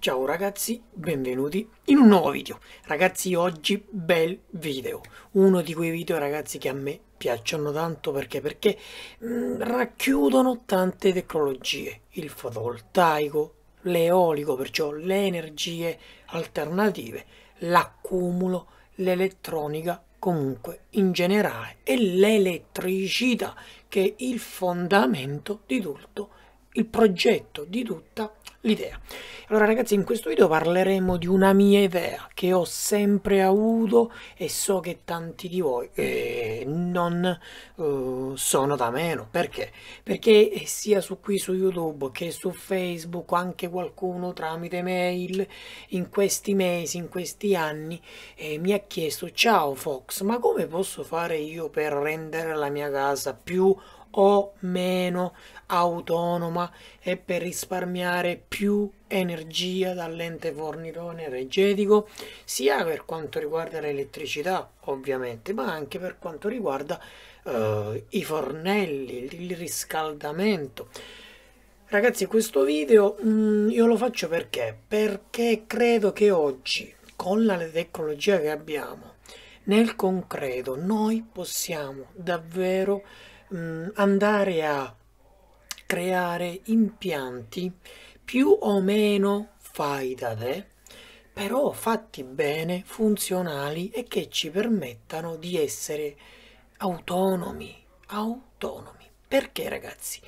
Ciao ragazzi, benvenuti in un nuovo video. Ragazzi, oggi bel video. Uno di quei video ragazzi che a me piacciono tanto perché, perché mh, mm, racchiudono tante tecnologie. Il fotovoltaico, l'eolico, perciò le energie alternative, l'accumulo, l'elettronica comunque in generale e l'elettricità che è il fondamento di tutto il progetto di tutta la l'idea. Allora ragazzi in questo video parleremo di una mia idea che ho sempre avuto e so che tanti di voi eh, non eh, sono da meno. Perché? Perché eh, sia su qui su YouTube che su Facebook, anche qualcuno tramite mail, in questi mesi, in questi anni, eh, mi ha chiesto ciao Fox ma come posso fare io per rendere la mia casa più o meno autonoma e per risparmiare più energia dall'ente fornitore energetico sia per quanto riguarda l'elettricità ovviamente ma anche per quanto riguarda eh, i fornelli il riscaldamento ragazzi questo video mh, mm, io lo faccio perché perché credo che oggi con la tecnologia che abbiamo nel concreto noi possiamo davvero mh, mm, andare a creare impianti più o meno fai da te, però fatti bene, funzionali e che ci permettano di essere autonomi, autonomi. Perché ragazzi?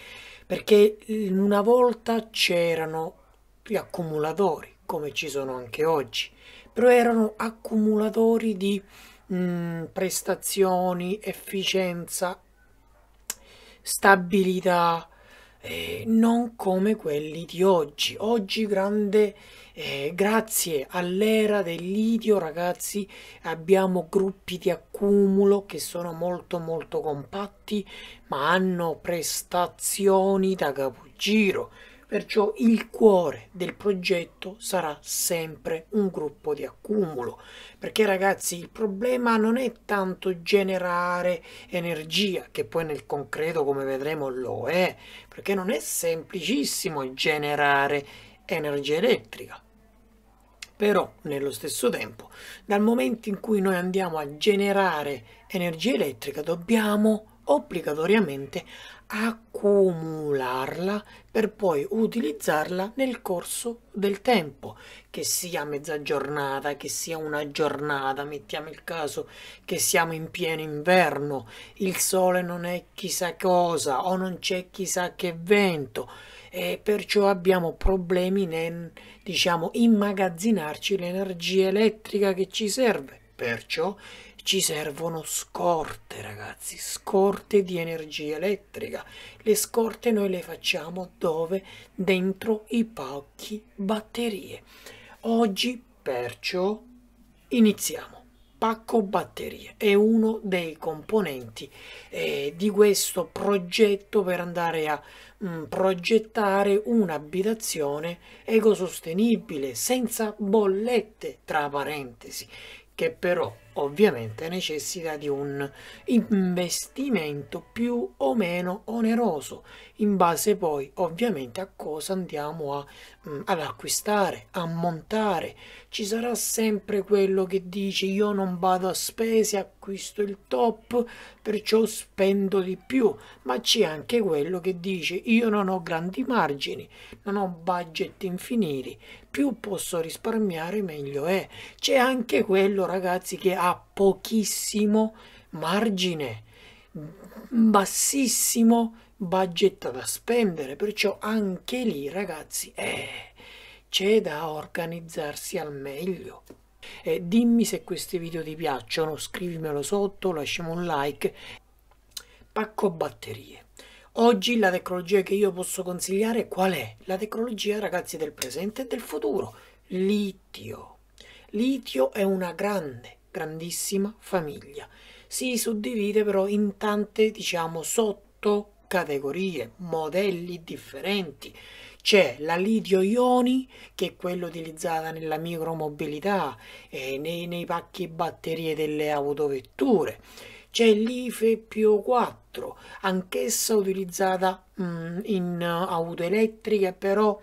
Perché una volta c'erano gli accumulatori, come ci sono anche oggi, però erano accumulatori di mh, mm, prestazioni, efficienza stabilità, eh, non come quelli di oggi. Oggi grande eh, grazie all'era del litio, ragazzi, abbiamo gruppi di accumulo che sono molto molto compatti, ma hanno prestazioni da capogiro. Perciò il cuore del progetto sarà sempre un gruppo di accumulo, perché ragazzi il problema non è tanto generare energia, che poi nel concreto come vedremo lo è, perché non è semplicissimo generare energia elettrica. Però nello stesso tempo, dal momento in cui noi andiamo a generare energia elettrica, dobbiamo obbligatoriamente accumularla per poi utilizzarla nel corso del tempo, che sia mezza giornata, che sia una giornata, mettiamo il caso che siamo in pieno inverno, il sole non è chissà cosa o non c'è chissà che vento e perciò abbiamo problemi nel diciamo immagazzinarci l'energia elettrica che ci serve. Perciò ci servono scorte ragazzi scorte di energia elettrica le scorte noi le facciamo dove dentro i pacchi batterie oggi perciò iniziamo pacco batterie è uno dei componenti eh, di questo progetto per andare a mh, mm, progettare un'abitazione ecosostenibile senza bollette tra parentesi che però ovviamente necessita di un investimento più o meno oneroso in base poi ovviamente a cosa andiamo a, mh, mm, ad acquistare a montare ci sarà sempre quello che dice io non vado a spese acquisto il top perciò spendo di più ma c'è anche quello che dice io non ho grandi margini non ho budget infiniti più posso risparmiare meglio è c'è anche quello ragazzi che ha pochissimo margine, bassissimo budget da spendere, perciò anche lì ragazzi eh, c'è da organizzarsi al meglio. Eh, dimmi se questi video ti piacciono, scrivimelo sotto, lasciamo un like. Pacco batterie. Oggi la tecnologia che io posso consigliare qual è? La tecnologia ragazzi del presente e del futuro, litio. Litio è una grande grandissima famiglia. Si suddivide però in tante, diciamo, sottocategorie, modelli differenti. C'è la litio-ioni, che è quella utilizzata nella micromobilità e nei, nei pacchi batterie delle autovetture. C'è l'IFE-PO4, anch'essa utilizzata mh, mm, in auto elettriche, però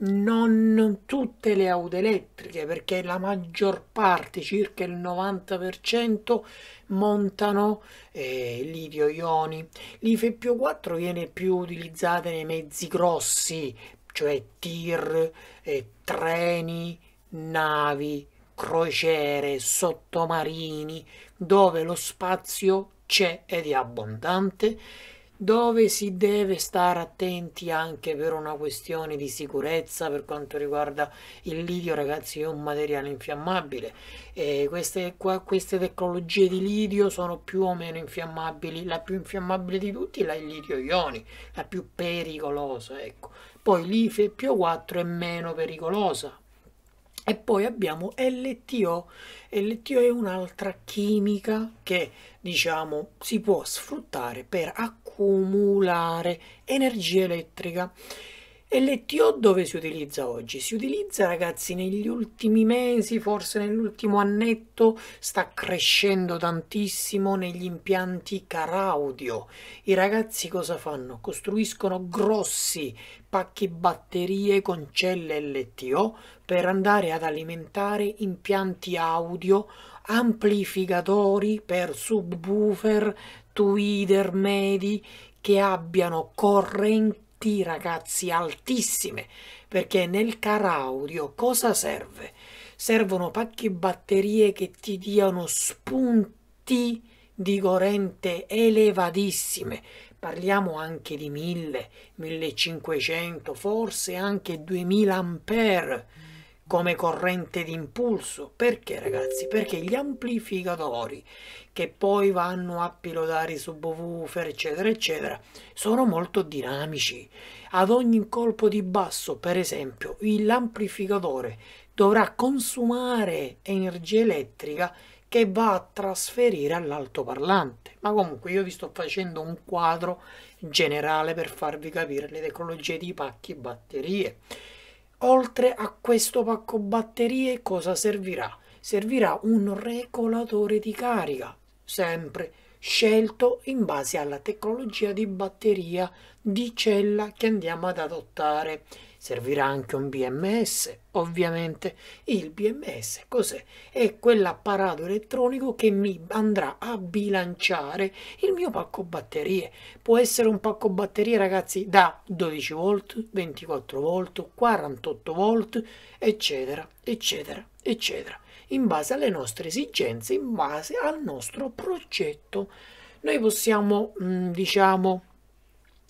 non tutte le auto elettriche perché la maggior parte circa il 90% montano eh, litio ioni l'IFE più 4 viene più utilizzata nei mezzi grossi cioè tir eh, treni navi crociere sottomarini dove lo spazio c'è ed è abbondante dove si deve stare attenti anche per una questione di sicurezza per quanto riguarda il lidio ragazzi è un materiale infiammabile e queste, qua, queste tecnologie di lidio sono più o meno infiammabili la più infiammabile di tutti è il lidio ioni la più pericolosa ecco poi l'IFE più 4 è meno pericolosa e poi abbiamo LTO. LTO è un'altra chimica che diciamo si può sfruttare per accumulare energia elettrica. LTO dove si utilizza oggi? Si utilizza ragazzi negli ultimi mesi, forse nell'ultimo annetto, sta crescendo tantissimo negli impianti car audio. I ragazzi cosa fanno? Costruiscono grossi pacchi batterie con celle LTO per andare ad alimentare impianti audio, amplificatori per subwoofer, tweeter medi che abbiano correnti T ragazzi altissime, perché nel car audio cosa serve? Servono pacchi batterie che ti diano spunti di corrente elevatissime, parliamo anche di 1000, 1500, forse anche 2000 ampere come corrente di impulso. Perché ragazzi? Perché gli amplificatori che poi vanno a pilotare i subwoofer eccetera eccetera sono molto dinamici. Ad ogni colpo di basso per esempio l'amplificatore dovrà consumare energia elettrica che va a trasferire all'altoparlante. Ma comunque io vi sto facendo un quadro generale per farvi capire le tecnologie di pacchi batterie. Oltre a questo pacco batterie cosa servirà? Servirà un regolatore di carica, sempre scelto in base alla tecnologia di batteria di cella che andiamo ad adottare. Servirà anche un BMS. Ovviamente il BMS cos'è? È quell'apparato elettronico che mi andrà a bilanciare il mio pacco batterie. Può essere un pacco batterie ragazzi da 12 volt, 24 volt, 48 volt, eccetera, eccetera, eccetera. In base alle nostre esigenze, in base al nostro progetto, noi possiamo, mm, diciamo,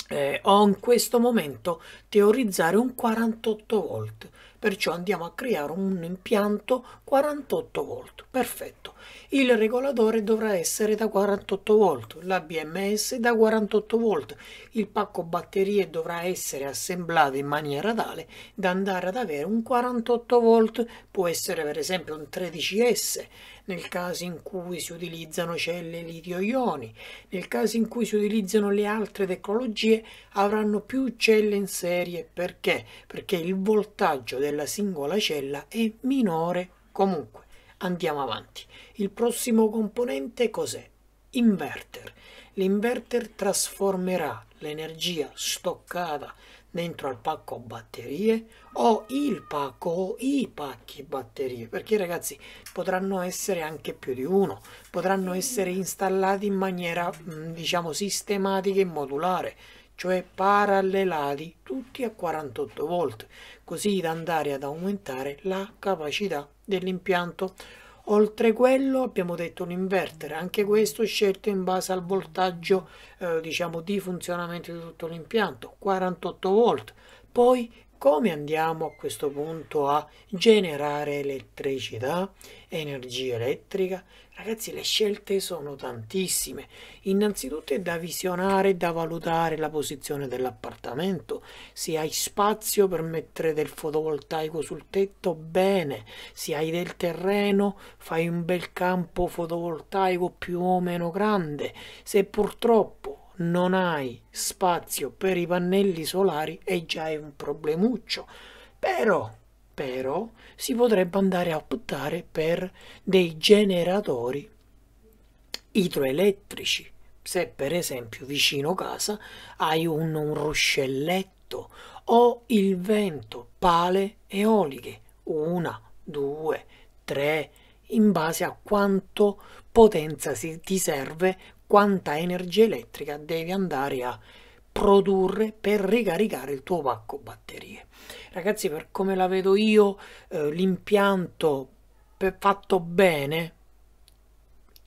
eh, ho in questo momento teorizzato un 48 volt perciò andiamo a creare un impianto 48 volt perfetto il regolatore dovrà essere da 48 volt l'abms da 48 volt il pacco batterie dovrà essere assemblato in maniera tale da andare ad avere un 48 volt può essere per esempio un 13s nel caso in cui si utilizzano celle litio ioni nel caso in cui si utilizzano le altre tecnologie avranno più celle in serie perché perché il voltaggio del della singola cella è minore comunque. Andiamo avanti. Il prossimo componente cos'è? Inverter. L'inverter trasformerà l'energia stoccata dentro al pacco batterie o il pacco o i pacchi batterie perché ragazzi potranno essere anche più di uno potranno essere installati in maniera mm, diciamo sistematica e modulare cioè parallelati tutti a 48 volt, così da andare ad aumentare la capacità dell'impianto. Oltre quello abbiamo detto l'inverter, anche questo scelto in base al voltaggio eh, diciamo di funzionamento di tutto l'impianto, 48 volt. Poi come andiamo a questo punto a generare elettricità, energia elettrica? Ragazzi, le scelte sono tantissime. Innanzitutto è da visionare e da valutare la posizione dell'appartamento. Se hai spazio per mettere del fotovoltaico sul tetto, bene. Se hai del terreno, fai un bel campo fotovoltaico più o meno grande. Se purtroppo non hai spazio per i pannelli solari e già è un problemuccio. Però, però, si potrebbe andare a optare per dei generatori idroelettrici. Se per esempio vicino casa hai un, un ruscelletto o il vento, pale eoliche, una, due, tre, in base a quanto potenza si, ti serve quanta energia elettrica devi andare a produrre per ricaricare il tuo pacco batterie. Ragazzi, per come la vedo io, eh, l'impianto fatto bene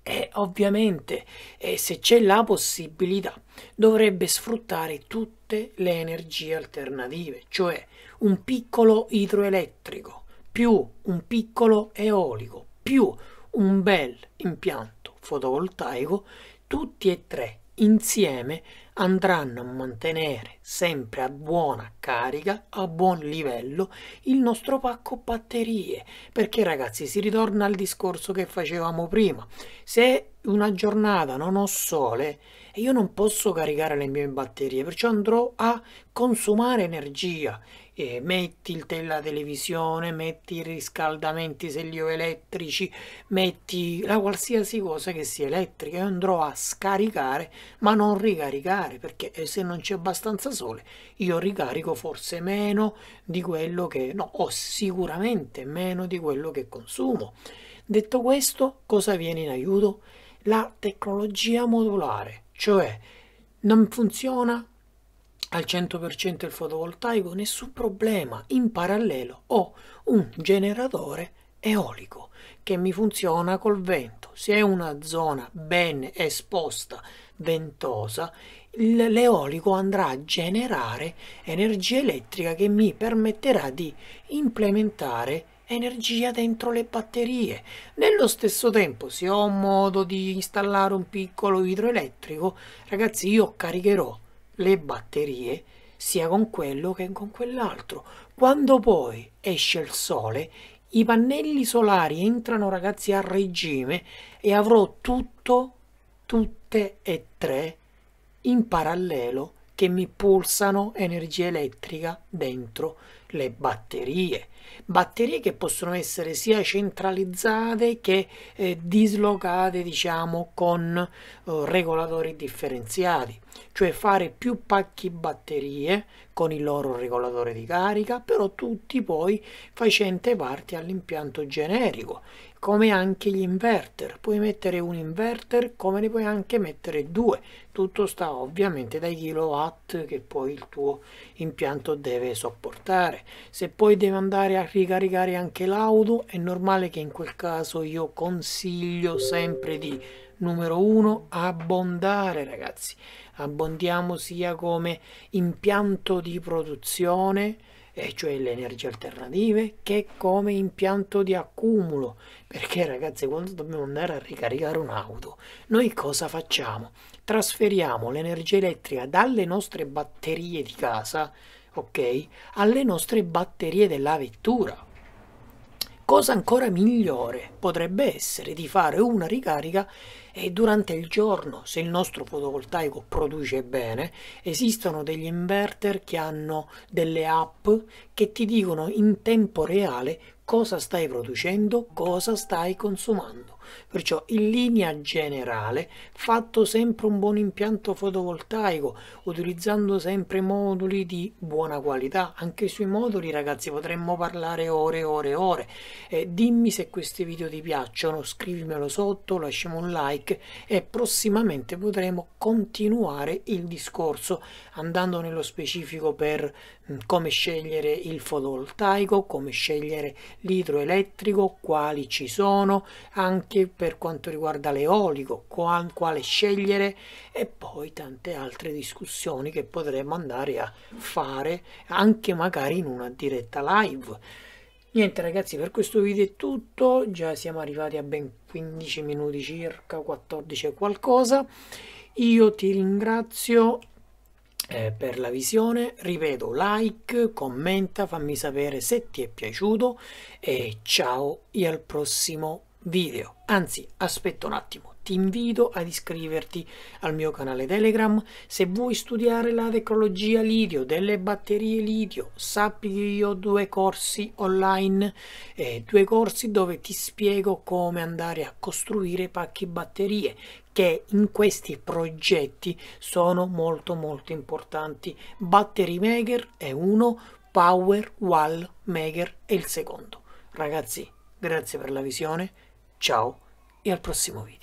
e ovviamente e se c'è la possibilità dovrebbe sfruttare tutte le energie alternative, cioè un piccolo idroelettrico più un piccolo eolico più un bel impianto fotovoltaico tutti e tre insieme andranno a mantenere sempre a buona carica, a buon livello, il nostro pacco batterie. Perché ragazzi, si ritorna al discorso che facevamo prima. Se una giornata non ho sole, io non posso caricare le mie batterie, perciò andrò a consumare energia. E metti il te- la televisione, metti i riscaldamenti se li ho elettrici, metti la qualsiasi cosa che sia elettrica, io andrò a scaricare ma non ricaricare ricaricarmi perché eh, se non c'è abbastanza sole io ricarico forse meno di quello che no ho sicuramente meno di quello che consumo detto questo cosa viene in aiuto la tecnologia modulare cioè non funziona al 100% il fotovoltaico nessun problema in parallelo ho un generatore eolico che mi funziona col vento se è una zona ben esposta ventosa l'eolico andrà a generare energia elettrica che mi permetterà di implementare energia dentro le batterie. Nello stesso tempo, se ho modo di installare un piccolo idroelettrico, ragazzi, io caricherò le batterie sia con quello che con quell'altro. Quando poi esce il sole, i pannelli solari entrano ragazzi a regime e avrò tutto, tutte e tre in parallelo che mi pulsano energia elettrica dentro le batterie. Batterie che possono essere sia centralizzate che eh, dislocate, diciamo, con eh, regolatori differenziati, cioè fare più pacchi batterie con il loro regolatore di carica, però tutti poi facente parte all'impianto generico come anche gli inverter. Puoi mettere un inverter come ne puoi anche mettere due. Tutto sta ovviamente dai kilowatt che poi il tuo impianto deve sopportare. Se poi devi andare a ricaricare anche l'auto è normale che in quel caso io consiglio sempre di numero uno abbondare ragazzi. Abbondiamo sia come impianto di produzione e cioè le energie alternative, che come impianto di accumulo. Perché ragazzi, quando dobbiamo andare a ricaricare un'auto, noi cosa facciamo? Trasferiamo l'energia elettrica dalle nostre batterie di casa, ok, alle nostre batterie della vettura. Cosa ancora migliore potrebbe essere di fare una ricarica e durante il giorno, se il nostro fotovoltaico produce bene, esistono degli inverter che hanno delle app che ti dicono in tempo reale cosa stai producendo, cosa stai consumando. Perciò in linea generale fatto sempre un buon impianto fotovoltaico, utilizzando sempre moduli di buona qualità. Anche sui moduli ragazzi potremmo parlare ore e ore e ore. dimmi se questi video ti piacciono, scrivimelo sotto, lasciamo un like e prossimamente potremo continuare il discorso andando nello specifico per come scegliere il fotovoltaico, come scegliere l'idroelettrico, quali ci sono, anche per quanto riguarda l'eolico, quale scegliere e poi tante altre discussioni che potremmo andare a fare anche magari in una diretta live. Niente ragazzi, per questo video è tutto, già siamo arrivati a ben 15 minuti circa, 14 e qualcosa. Io ti ringrazio eh, per la visione, ripeto like, commenta, fammi sapere se ti è piaciuto e ciao e al prossimo video, anzi aspetta un attimo ti invito ad iscriverti al mio canale Telegram. Se vuoi studiare la tecnologia litio, delle batterie litio, sappi che io ho due corsi online, eh, due corsi dove ti spiego come andare a costruire pacchi batterie che in questi progetti sono molto molto importanti. Battery Maker è uno, Power Wall Maker è il secondo. Ragazzi, grazie per la visione, ciao e al prossimo video.